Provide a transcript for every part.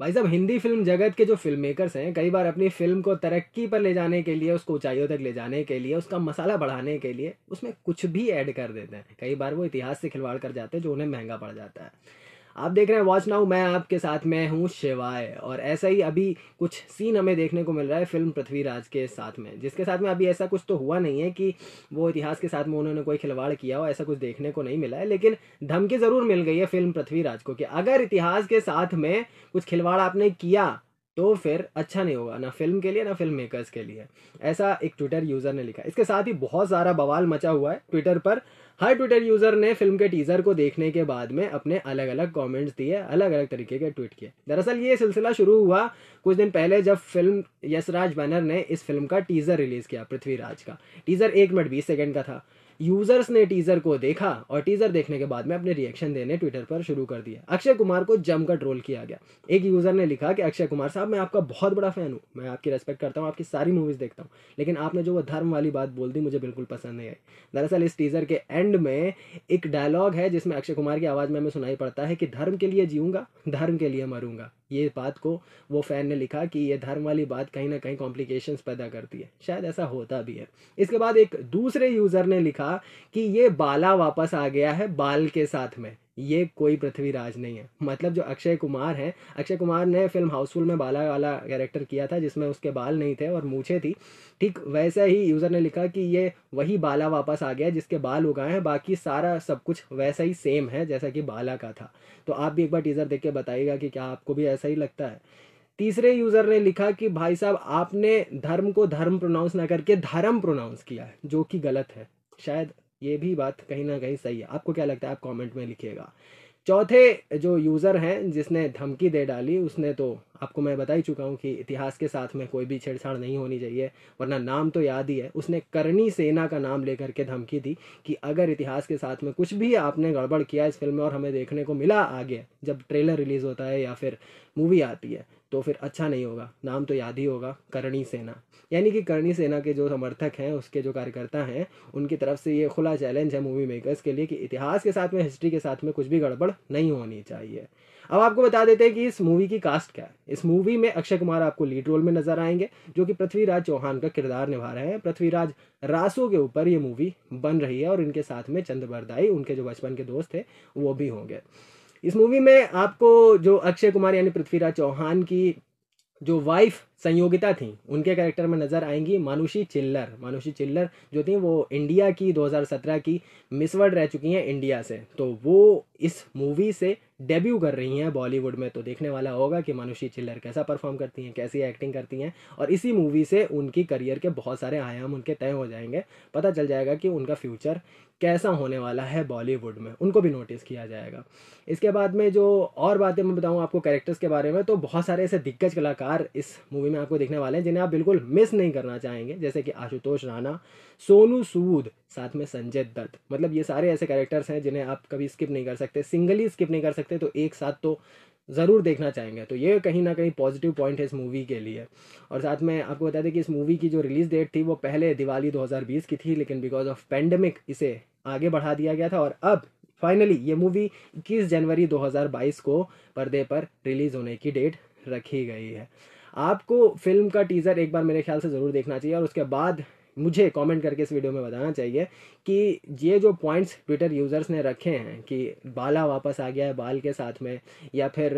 भाई साहब हिंदी फिल्म जगत के जो फिल्म मेकर्स हैं कई बार अपनी फिल्म को तरक्की पर ले जाने के लिए उसको ऊंचाइयों तक ले जाने के लिए उसका मसाला बढ़ाने के लिए उसमें कुछ भी ऐड कर देते हैं कई बार वो इतिहास से खिलवाड़ कर जाते हैं जो उन्हें महंगा पड़ जाता है आप देख रहे हैं वॉच नाउ मैं आपके साथ में हूँ शिवाय और ऐसा ही अभी कुछ सीन हमें देखने को मिल रहा है फिल्म पृथ्वीराज के साथ में जिसके साथ में अभी ऐसा कुछ तो हुआ नहीं है कि वो इतिहास के साथ में उन्होंने कोई खिलवाड़ किया हो ऐसा कुछ देखने को नहीं मिला है लेकिन धमकी ज़रूर मिल गई है फिल्म पृथ्वीराज को कि अगर इतिहास के साथ में कुछ खिलवाड़ आपने किया तो फिर अच्छा नहीं होगा ना फिल्म के लिए ना फिल्म मेकर्स के लिए ऐसा एक ट्विटर यूज़र ने लिखा इसके साथ ही बहुत सारा बवाल मचा हुआ है ट्विटर पर हर ट्विटर यूजर ने फिल्म के टीजर को देखने के बाद में अपने अलग अलग कमेंट्स दिए अलग अलग तरीके के ट्वीट किए दरअसल ये सिलसिला शुरू हुआ कुछ दिन पहले जब फिल्म यशराज बैनर ने इस फिल्म का टीजर रिलीज किया पृथ्वीराज का टीजर एक मिनट बीस सेकेंड का था यूजर्स ने टीजर को देखा और टीजर देखने के बाद में अपने रिएक्शन देने ट्विटर पर शुरू कर दिया अक्षय कुमार को जमकर ट्रोल किया गया एक यूजर ने लिखा कि अक्षय कुमार साहब मैं आपका बहुत बड़ा फैन हूँ मैं आपकी रेस्पेक्ट करता हूँ आपकी सारी मूवीज देखता हूँ लेकिन आपने जो वो धर्म वाली बात बोल दी मुझे बिल्कुल पसंद नहीं आई दरअसल इस टीजर के एंड में एक डायलॉग है जिसमें अक्षय कुमार की आवाज में हमें सुनाई पड़ता है कि धर्म के लिए जीऊंगा धर्म के लिए मरूंगा ये बात को वो फैन ने लिखा कि ये धर्म वाली बात कहीं ना कहीं कॉम्प्लिकेशंस पैदा करती है शायद ऐसा होता भी है इसके बाद एक दूसरे यूज़र ने लिखा कि ये बाला वापस आ गया है बाल के साथ में ये कोई पृथ्वीराज नहीं है मतलब जो अक्षय कुमार हैं अक्षय कुमार ने फिल्म हाउसफुल में बाला वाला कैरेक्टर किया था जिसमें उसके बाल नहीं थे और मूछे थी ठीक वैसे ही यूज़र ने लिखा कि ये वही बाला वापस आ गया जिसके बाल उगाए हैं बाकी सारा सब कुछ वैसा ही सेम है जैसा कि बाला का था तो आप भी एक बार टीज़र देख के बताइएगा कि क्या आपको भी ऐसा ही लगता है तीसरे यूज़र ने लिखा कि भाई साहब आपने धर्म को धर्म प्रोनाउंस ना करके धर्म प्रोनाउंस किया है जो कि गलत है शायद ये भी बात कहीं ना कहीं सही है आपको क्या लगता है आप कमेंट में लिखिएगा चौथे जो यूज़र हैं जिसने धमकी दे डाली उसने तो आपको मैं बता ही चुका हूँ कि इतिहास के साथ में कोई भी छेड़छाड़ नहीं होनी चाहिए वरना नाम तो याद ही है उसने करनी सेना का नाम लेकर के धमकी दी कि अगर इतिहास के साथ में कुछ भी आपने गड़बड़ किया इस फिल्म में और हमें देखने को मिला आगे जब ट्रेलर रिलीज़ होता है या फिर मूवी आती है तो फिर अच्छा नहीं होगा नाम तो याद ही होगा करणी सेना यानी कि करणी सेना के जो समर्थक हैं उसके जो कार्यकर्ता हैं उनकी तरफ से ये खुला चैलेंज है मूवी मेकर्स के लिए कि इतिहास के साथ में हिस्ट्री के साथ में कुछ भी गड़बड़ नहीं होनी चाहिए अब आपको बता देते हैं कि इस मूवी की कास्ट क्या है इस मूवी में अक्षय कुमार आपको लीड रोल में नजर आएंगे जो कि पृथ्वीराज चौहान का किरदार निभा रहे हैं पृथ्वीराज रासो के ऊपर ये मूवी बन रही है और इनके साथ में चंद्रबरदाई उनके जो बचपन के दोस्त थे वो भी होंगे इस मूवी में आपको जो अक्षय कुमार यानी पृथ्वीराज चौहान की जो वाइफ संयोगिता थी उनके कैरेक्टर में नज़र आएंगी मानुषी चिल्लर मानुषी चिल्लर जो थी वो इंडिया की 2017 की मिस वर्ल्ड रह चुकी हैं इंडिया से तो वो इस मूवी से डेब्यू कर रही हैं बॉलीवुड में तो देखने वाला होगा कि मानुषी चिल्लर कैसा परफॉर्म करती हैं कैसी एक्टिंग करती हैं और इसी मूवी से उनकी करियर के बहुत सारे आयाम उनके तय हो जाएंगे पता चल जाएगा कि उनका फ्यूचर कैसा होने वाला है बॉलीवुड में उनको भी नोटिस किया जाएगा इसके बाद में जो और बातें मैं बताऊँ आपको कैरेक्टर्स के बारे में तो बहुत सारे ऐसे दिग्गज कलाकार इस मूवी मूवी में आपको देखने वाले हैं जिन्हें आप बिल्कुल मिस नहीं करना चाहेंगे जैसे कि आशुतोष राणा सोनू सूद साथ में संजय दत्त मतलब ये सारे ऐसे कैरेक्टर्स हैं जिन्हें आप कभी स्किप नहीं कर सकते सिंगली स्किप नहीं कर सकते तो एक साथ तो ज़रूर देखना चाहेंगे तो ये कहीं ना कहीं पॉजिटिव पॉइंट है इस मूवी के लिए और साथ में आपको बता दें कि इस मूवी की जो रिलीज़ डेट थी वो पहले दिवाली 2020 की थी लेकिन बिकॉज ऑफ पेंडेमिक इसे आगे बढ़ा दिया गया था और अब फाइनली ये मूवी 21 जनवरी 2022 को पर्दे पर रिलीज़ होने की डेट रखी गई है आपको फिल्म का टीज़र एक बार मेरे ख्याल से ज़रूर देखना चाहिए और उसके बाद मुझे कमेंट करके इस वीडियो में बताना चाहिए कि ये जो पॉइंट्स ट्विटर यूज़र्स ने रखे हैं कि बाला वापस आ गया है बाल के साथ में या फिर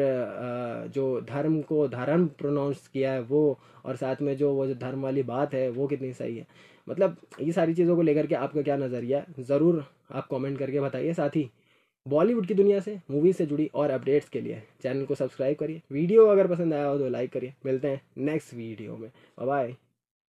जो धर्म को धर्म प्रोनाउंस किया है वो और साथ में जो वो जो धर्म वाली बात है वो कितनी सही है मतलब ये सारी चीज़ों को लेकर के आपका क्या नज़रिया ज़रूर आप कमेंट करके बताइए साथ ही बॉलीवुड की दुनिया से मूवी से जुड़ी और अपडेट्स के लिए चैनल को सब्सक्राइब करिए वीडियो अगर पसंद आया हो तो लाइक करिए मिलते हैं नेक्स्ट वीडियो में बाय